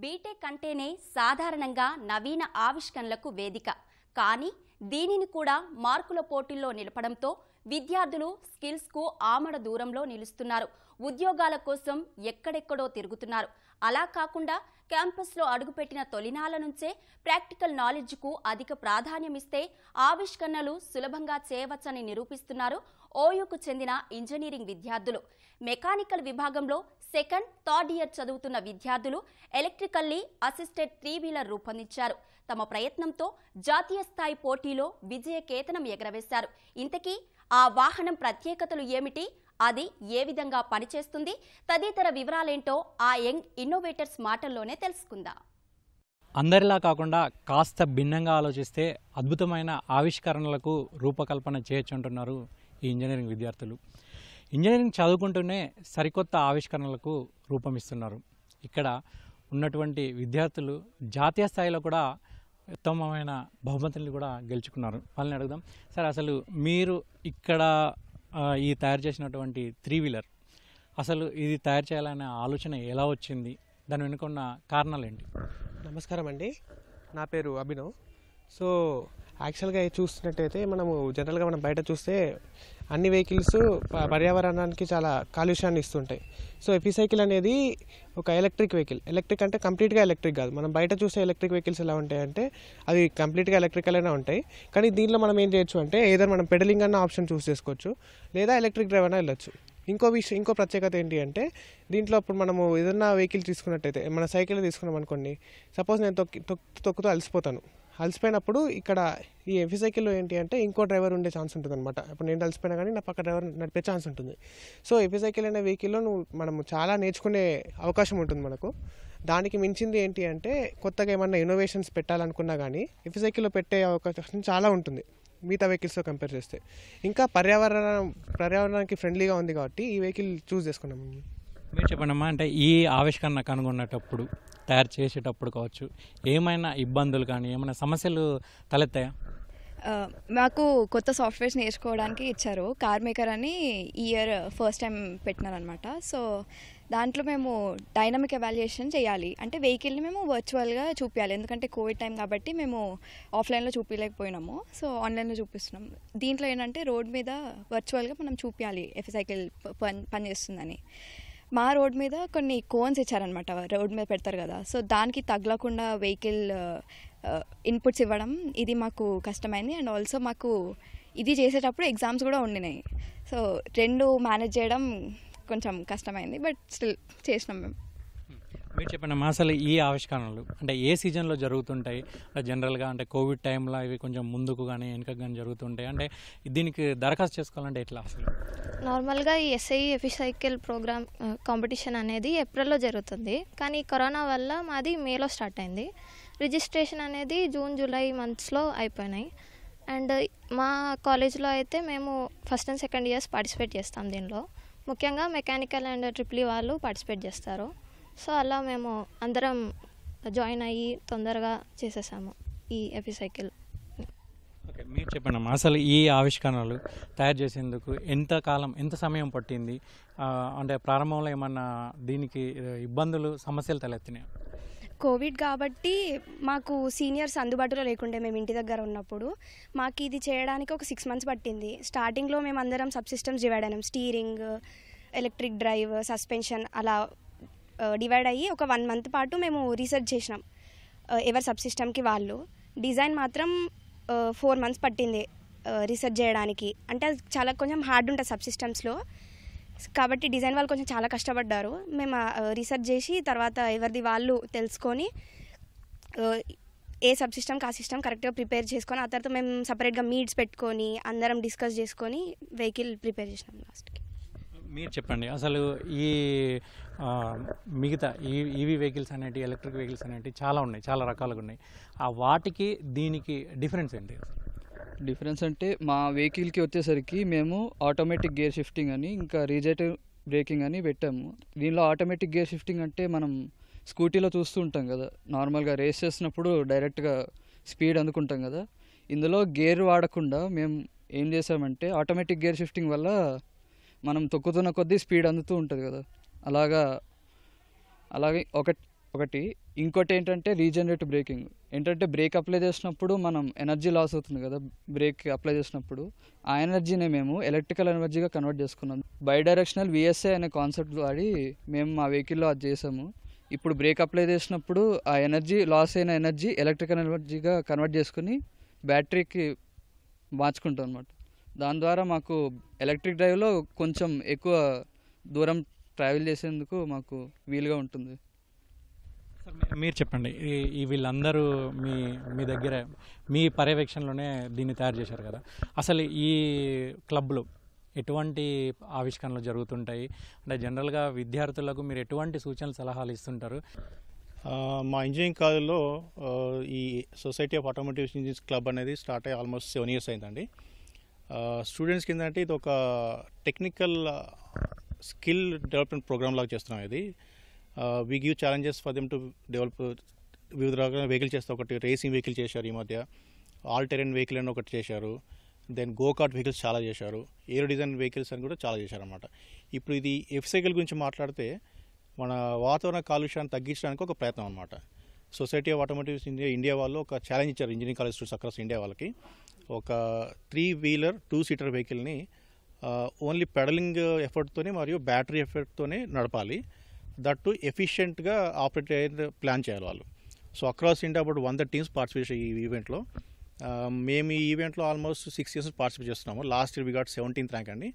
BTech అంటేనే సాధారణంగా నవీన ఆవిష్కరణలకు వేదిక కానీ దీనిని కూడా మార్కుల పోటీల్లో నిలపడంతో విద్యార్థులు స్కిల్స్కు ఆమడ దూరంలో నిలుస్తున్నారు ఉద్యోగాల కోసం ఎక్కడెక్కడో తిరుగుతున్నారు అలా కాకుండా క్యాంపస్లో అడుగుపెట్టిన తొలినాల నుంచే ప్రాక్టికల్ నాలెడ్జ్కు అధిక ప్రాధాన్యమిస్తే ఆవిష్కరణలు సులభంగా చేయవచ్చని నిరూపిస్తున్నారు ఓయూకు చెందిన ఇంజనీరింగ్ విద్యార్థులు మెకానికల్ విభాగంలో సెకండ్ థర్డ్ ఇయర్ చదువుతున్న విద్యార్థులు ఎలక్ట్రికల్లీ అసిస్టెడ్ త్రీ వీలర్ రూపొందించారు తమ ప్రయత్నంతో జాతీయ స్థాయి పోటీలో విజయకేతనం ఎగరవేశారు ఇంతకీ ఆ వాహనం ప్రత్యేకతలు ఏమిటి అది ఏ విధంగా పనిచేస్తుంది తదితర వివరాలేంటో ఆ యంగ్ ఇన్నోవేటర్స్ మాటల్లోనే తెలుసుకుందా అందరిలా కాకుండా కాస్త భిన్నంగా ఆలోచిస్తే అద్భుతమైన ఆవిష్కరణలకు రూపకల్పన చేయొచ్చుంటున్నారు ఈ ఇంజనీరింగ్ విద్యార్థులు ఇంజనీరింగ్ చదువుకుంటూనే సరికొత్త ఆవిష్కరణలకు రూపమిస్తున్నారు ఇక్కడ ఉన్నటువంటి విద్యార్థులు జాతీయ స్థాయిలో కూడా ఉత్తమమైన బహుమతులను కూడా గెలుచుకున్నారు వాళ్ళని అడుగుదాం సార్ అసలు మీరు ఇక్కడ ఈ తయారు చేసినటువంటి త్రీ వీలర్ అసలు ఇది తయారు చేయాలనే ఆలోచన ఎలా వచ్చింది దాని వెనుకున్న కారణాలు ఏంటి నమస్కారం అండి నా పేరు అభినవ్ సో యాక్చువల్గా చూస్తున్నట్టయితే మనము జనరల్గా మనం బయట చూస్తే అన్ని వెహికల్స్ పర్యావరణానికి చాలా కాలుష్యాన్ని ఇస్తుంటాయి సో ఎపిసైకిల్ అనేది ఒక ఎలక్ట్రిక్ వెహికల్ ఎలక్ట్రిక్ అంటే కంప్లీట్గా ఎలక్ట్రిక్ కాదు మనం బయట చూసే ఎలక్ట్రిక్ వెహికల్స్ ఎలా ఉంటాయంటే అవి కంప్లీట్గా ఎలక్ట్రికల్గానే ఉంటాయి కానీ దీనిలో మనం ఏం చేయొచ్చు అంటే ఏదైనా మనం పెడలింగ్ అన్న ఆప్షన్ చూస్ చేసుకోవచ్చు లేదా ఎలక్ట్రిక్ డ్రైవ్ అయినా వెళ్ళొచ్చు ఇంకో విషయం ఇంకో ప్రత్యేకత ఏంటి అంటే దీంట్లో అప్పుడు మనము ఏదైనా వెహికల్ తీసుకున్నట్టయితే మన సైకిల్ తీసుకున్నాం అనుకోండి సపోజ్ నేను తొక్కి తొక్కు తొక్కుతో అలసిపోతాను అలసిపోయినప్పుడు ఇక్కడ ఈ ఎఫీ సైకిల్లో ఏంటి అంటే ఇంకో డ్రైవర్ ఉండే ఛాన్స్ ఉంటుంది అనమాట ఇప్పుడు నేను అలసిపోయినా కానీ నా పక్క డ్రైవర్ నడిపే ఛాన్స్ ఉంటుంది సో ఎఫీ సైకిల్ అనే వెహికల్లో నువ్వు మనము చాలా నేర్చుకునే అవకాశం ఉంటుంది మనకు దానికి మించింది ఏంటి అంటే కొత్తగా ఏమన్నా ఇన్నోవేషన్స్ పెట్టాలనుకున్నా కానీ ఎఫీ సైకిల్లో పెట్టే అవకాశం చాలా ఉంటుంది మిగతా వెహికల్స్తో కంపేర్ చేస్తే ఇంకా పర్యావరణం పర్యావరణానికి ఫ్రెండ్లీగా ఉంది కాబట్టి ఈ వెహికల్ చూస్ చేసుకున్నాం మీరు చెప్పండి అమ్మా అంటే ఈ ఆవిష్కరణకు కనుగొన్నటప్పుడు తయారు చేసేటప్పుడు కావచ్చు ఏమైనా ఇబ్బందులు కానీ ఏమైనా సమస్యలు తలెత్తాయా మాకు కొత్త సాఫ్ట్వేర్స్ నేర్చుకోవడానికి ఇచ్చారు కార్మేకర్ అని ఇయర్ ఫస్ట్ టైం పెట్టినారనమాట సో దాంట్లో మేము డైనమిక్ ఎవాల్యుయేషన్ చేయాలి అంటే వెహికల్ని మేము వర్చువల్గా చూపించాలి ఎందుకంటే కోవిడ్ టైం కాబట్టి మేము ఆఫ్లైన్లో చూపించలేకపోయినాము సో ఆన్లైన్లో చూపిస్తున్నాం దీంట్లో ఏంటంటే రోడ్ మీద వర్చువల్గా మనం చూపించాలి ఎఫ్ సైకిల్ పని పనిచేస్తుందని మా రోడ్ మీద కొన్ని కోన్స్ ఇచ్చారనమాట రోడ్ మీద పెడతారు కదా సో దానికి తగలకుండా వెహికల్ ఇన్పుట్స్ ఇవ్వడం ఇది మాకు కష్టమైంది అండ్ ఆల్సో మాకు ఇది చేసేటప్పుడు ఎగ్జామ్స్ కూడా ఉండినాయి సో రెండు మేనేజ్ చేయడం కొంచెం కష్టమైంది బట్ స్టిల్ చేసినాం మేము మీరు చెప్పిన మాసాలు అసలు ఈ ఆవిష్కరణలు అంటే ఏ సీజన్లో జరుగుతుంటాయి జనరల్గా అంటే కోవిడ్ టైంలో ఇవి కొంచెం ముందుకు కానీ వెనుకకు కానీ జరుగుతుంటాయి అంటే దీనికి దరఖాస్తు చేసుకోవాలంటే ఎట్లా అసలు నార్మల్గా ఈ ఎస్ఐ ఎఫిసైకిల్ ప్రోగ్రామ్ కాంపిటీషన్ అనేది ఏప్రిల్లో జరుగుతుంది కానీ కరోనా వల్ల మాది మేలో స్టార్ట్ అయింది రిజిస్ట్రేషన్ అనేది జూన్ జూలై మంత్స్లో అయిపోయినాయి అండ్ మా కాలేజ్లో అయితే మేము first and second years participate చేస్తాం దీనిలో ముఖ్యంగా మెకానికల్ అండ్ ట్రిప్లీ వాళ్ళు పార్టిసిపేట్ చేస్తారు సో అలా మేము అందరం జాయిన్ అయ్యి తొందరగా చేసేసాము ఈ ఎపిసైకిల్ ఓకే మీరు చెప్పండి అమ్మా అసలు ఈ ఆవిష్కరణలు తయారు చేసేందుకు ఎంత కాలం ఎంత సమయం పట్టింది అంటే ప్రారంభంలో ఏమన్నా దీనికి ఇబ్బందులు సమస్యలు తలెత్తినాయి కోవిడ్ కాబట్టి మాకు సీనియర్స్ అందుబాటులో లేకుండే మేము ఇంటి దగ్గర ఉన్నప్పుడు మాకు ఇది చేయడానికి ఒక సిక్స్ మంత్స్ పట్టింది స్టార్టింగ్లో మేము అందరం సబ్ సిస్టమ్స్ డివైడ్ అయినాం స్టీరింగ్ ఎలక్ట్రిక్ డ్రైవ్ సస్పెన్షన్ అలా డివైడ్ అయ్యి ఒక వన్ మంత్ పాటు మేము రీసెర్చ్ చేసినాం ఎవరి సబ్ సిస్టమ్కి వాళ్ళు డిజైన్ మాత్రం ఫోర్ మంత్స్ పట్టింది రీసెర్చ్ చేయడానికి అంటే అది చాలా కొంచెం హార్డ్ ఉంటుంది సబ్ సిస్టమ్స్లో కాబట్టి డిజైన్ వాళ్ళు కొంచెం చాలా కష్టపడ్డారు మేము రీసెర్చ్ చేసి తర్వాత ఎవరిది వాళ్ళు తెలుసుకొని ఏ సబ్ సిస్టమ్కి ఆ సిస్టమ్ కరెక్ట్గా ప్రిపేర్ చేసుకొని ఆ తర్వాత మేము సపరేట్గా మీట్స్ పెట్టుకొని అందరం డిస్కస్ చేసుకొని వెహికల్ ప్రిపేర్ చేసినాం లాస్ట్కి మీరు చెప్పండి అసలు ఈ మిగతా ఈ ఈవీ వెహికల్స్ అనేటివి ఎలక్ట్రిక్ వెహికల్స్ అనేటివి చాలా ఉన్నాయి చాలా రకాలుగా ఉన్నాయి ఆ వాటికి దీనికి డిఫరెన్స్ ఏంటి డిఫరెన్స్ అంటే మా వెహికల్కి వచ్చేసరికి మేము ఆటోమేటిక్ గేర్ షిఫ్టింగ్ అని ఇంకా రీజెటివ్ బ్రేకింగ్ అని పెట్టాము దీనిలో ఆటోమేటిక్ గేర్ షిఫ్టింగ్ అంటే మనం స్కూటీలో చూస్తూ ఉంటాం కదా నార్మల్గా రేస్ చేసినప్పుడు డైరెక్ట్గా స్పీడ్ అందుకుంటాం కదా ఇందులో గేర్ వాడకుండా మేము ఏం చేసామంటే ఆటోమేటిక్ గేర్ షిఫ్టింగ్ వల్ల మనం తొక్కుతున్న కొద్దీ స్పీడ్ అందుతూ ఉంటుంది కదా అలాగా అలాగే ఒక ఒకటి ఇంకోటి ఏంటంటే రీజనరేట్ బ్రేకింగ్ ఏంటంటే బ్రేక్ అప్లై చేసినప్పుడు మనం ఎనర్జీ లాస్ అవుతుంది కదా బ్రేక్ అప్లై చేసినప్పుడు ఆ ఎనర్జీని మేము ఎలక్ట్రికల్ ఎనర్జీగా కన్వర్ట్ చేసుకున్నాం బై డైరెక్షనల్ విఎస్ఏ అనే కాన్సెప్ట్ వాడి మేము మా వెహికల్లో అది చేసాము ఇప్పుడు బ్రేక్ అప్లై చేసినప్పుడు ఆ ఎనర్జీ లాస్ అయిన ఎనర్జీ ఎలక్ట్రికల్ ఎనర్జీగా కన్వర్ట్ చేసుకుని బ్యాటరీకి మార్చుకుంటాం అనమాట దాని ద్వారా మాకు ఎలక్ట్రిక్ డ్రైవ్లో కొంచెం ఎక్కువ దూరం ట్రావెల్ చేసేందుకు మాకు వీలుగా ఉంటుంది మీరు చెప్పండి ఈ వీళ్ళందరూ మీ మీ దగ్గర మీ పర్యవేక్షణలోనే దీన్ని తయారు చేశారు కదా అసలు ఈ క్లబ్లు ఎటువంటి ఆవిష్కరణలు జరుగుతుంటాయి అంటే జనరల్గా విద్యార్థులకు మీరు ఎటువంటి సూచనలు సలహాలు ఇస్తుంటారు మా ఇంజనీరింగ్ కాలేజ్లో ఈ society of automotive engineers club అనేది స్టార్ట్ అయ్యి ఆల్మోస్ట్ సెవెన్ ఇయర్స్ అయిందండి స్టూడెంట్స్కి ఏంటంటే ఇది ఒక టెక్నికల్ స్కిల్ డెవలప్మెంట్ ప్రోగ్రామ్ లాగా చేస్తున్నాం ఇది we give challenges for them to develop వివిధ రకాల వెహికల్ చేస్తే ఒకటి రేసింగ్ వెహికల్ చేశారు ఈ మధ్య ఆల్ టెరెన్ వెహికల్ అని ఒకటి చేశారు దెన్ గోకార్ట్ వెహికల్స్ చాలా చేశారు ఏరో డిజైన్ వెహికల్స్ అని కూడా చాలా అనమాట ఇప్పుడు ఇది ఎఫ్ సైకిల్ గురించి మాట్లాడితే మన వాతావరణ కాలుష్యాన్ని తగ్గించడానికి ఒక ప్రయత్నం అనమాట society of automotives India India వాళ్ళు ఒక ఛాలెంజ్ ఇచ్చారు engineering college students across India వాళ్ళకి ఒక త్రీ వీలర్ టూ సీటర్ వెహికల్ని ఓన్లీ పెడలింగ్ ఎఫర్ట్తోనే మరియు బ్యాటరీ ఎఫర్ట్తోనే నడపాలి దట్టు ఎఫిషియెంట్గా ఆపరేట్ అయ్యే ప్లాన్ చేయాలి వాళ్ళు సో అక్రాస్ ఇండియా అబౌట్ వంద టీమ్స్ పార్టిసిపేట్ ఈ ఈవెంట్లో మేము ఈ ఈవెంట్లో ఆల్మోస్ట్ సిక్స్ ఇయర్స్ పార్టిసిపేట్ చేస్తున్నాము last year we got seventeenth rank అండి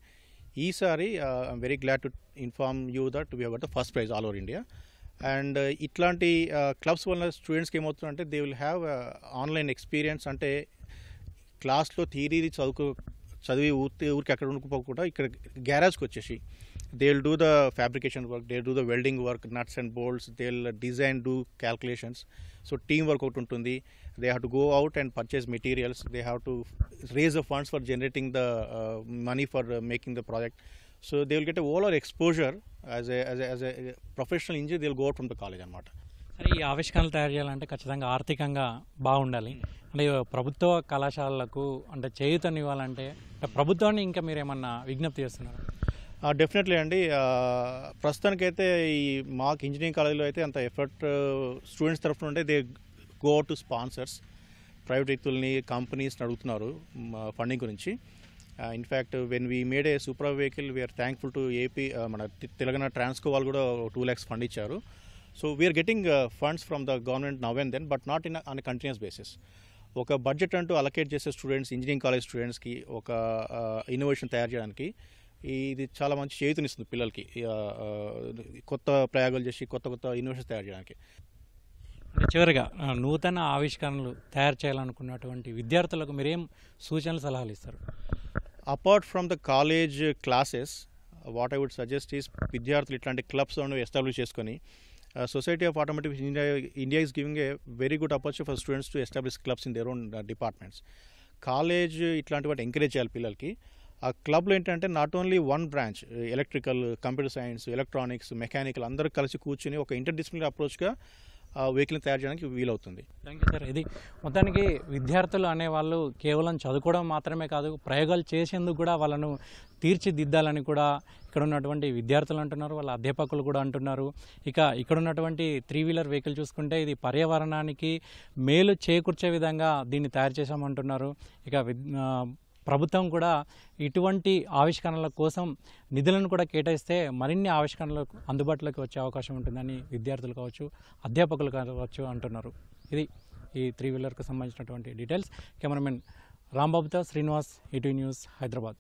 ఈసారి I'm very glad to inform you that we got the first prize all over India and ఇట్లాంటి క్లబ్స్ వల్ల స్టూడెంట్స్కి ఏమవుతుందంటే they will have online experience అంటే క్లాస్లో theory చదువుకో చదివి ఊరి ఊరికి అక్కడ ఉండిపోకుండా ఇక్కడ గ్యారేజ్కి వచ్చేసి they will do the fabrication work they do the welding work nuts and bolts they will design do calculations so team work ఒకటి ఉంటుంది they have to go out and purchase materials they have to raise the funds for generating the money for making the project so they will get over exposure as a as a as a professional engineer they will go out from the college అనమాట అంటే ఈ ఆవిష్కరణలు తయారు చేయాలంటే ఖచ్చితంగా ఆర్థికంగా బాగుండాలి అంటే ప్రభుత్వ కళాశాలలకు అంటే చేయుతని ఇవ్వాలంటే ప్రభుత్వాన్ని ఇంకా మీరు ఏమన్నా విజ్ఞప్తి చేస్తున్నారు డెఫినెట్లీ అండి ప్రస్తుతానికైతే ఈ మాకు ఇంజనీరింగ్ కాలేజీలో అయితే అంత ఎఫర్ట్ స్టూడెంట్స్ తరఫున ఉంటే they go to sponsors private వ్యక్తుల్ని కంపెనీస్ని అడుగుతున్నారు ఫండింగ్ గురించి in fact when we made a super vehicle we are thankful to AP మన తెలంగాణ ట్రాన్స్కో వాళ్ళు కూడా టూ ల్యాక్స్ ఫండ్ ఇచ్చారు so we are getting funds from the government now and then but not in on continuous basis ఒక budget అంటూ allocate చేసే students engineering college స్టూడెంట్స్కి ఒక innovation తయారు చేయడానికి ఇది చాలా మంచి చేతునిస్తుంది పిల్లలకి కొత్త ప్రయోగాలు చేసి కొత్త కొత్త ఇన్నోవేషన్స్ తయారు చేయడానికి చివరిగా నూతన ఆవిష్కరణలు తయారు చేయాలనుకున్నటువంటి విద్యార్థులకు మీరేం సూచనలు సలహాలు ఇస్తారు apart from the college classes what I would suggest is విద్యార్థులు ఇట్లాంటి క్లబ్స్ ఎస్టాబ్లిష్ చేసుకొని society of automatic engineering India is giving a very good opportunity for students to establish clubs in their own departments college ఇట్లాంటి వాటి encourage చేయాలి పిల్లలకి ఆ క్లబ్లో ఏంటంటే not only one branch electrical computer science electronics mechanical అందరూ కలిసి కూర్చుని ఒక ఇంటర్ డిసిప్లినరీ అప్రోచ్గా వెహికల్ని తయారు చేయడానికి వీలవుతుంది థ్యాంక్ యూ సార్ ఇది మొత్తానికి విద్యార్థులు అనేవాళ్ళు కేవలం చదువుకోవడం మాత్రమే కాదు ప్రయోగాలు చేసేందుకు కూడా వాళ్ళను తీర్చిదిద్దాలని కూడా ఇక్కడ ఉన్నటువంటి విద్యార్థులు అంటున్నారు వాళ్ళ అధ్యాపకులు కూడా అంటున్నారు ఇక ఇక్కడ ఉన్నటువంటి త్రీ వీలర్ వెహికల్ చూసుకుంటే ఇది పర్యావరణానికి మేలు చేకూర్చే విధంగా దీన్ని తయారు చేశామంటున్నారు ఇక ప్రభుత్వం కూడా ఇటువంటి ఆవిష్కరణల కోసం నిధులను కూడా కేటాయిస్తే మరిన్ని ఆవిష్కరణలకు అందుబాటులోకి వచ్చే అవకాశం ఉంటుందని విద్యార్థులు కావచ్చు అధ్యాపకులు కావచ్చు అంటున్నారు ఇది ఈ త్రీ వీలర్కు సంబంధించినటువంటి డీటెయిల్స్ కెమెరామెన్ రాంబాబుతో శ్రీనివాస్ ఈటీ న్యూస్ హైదరాబాద్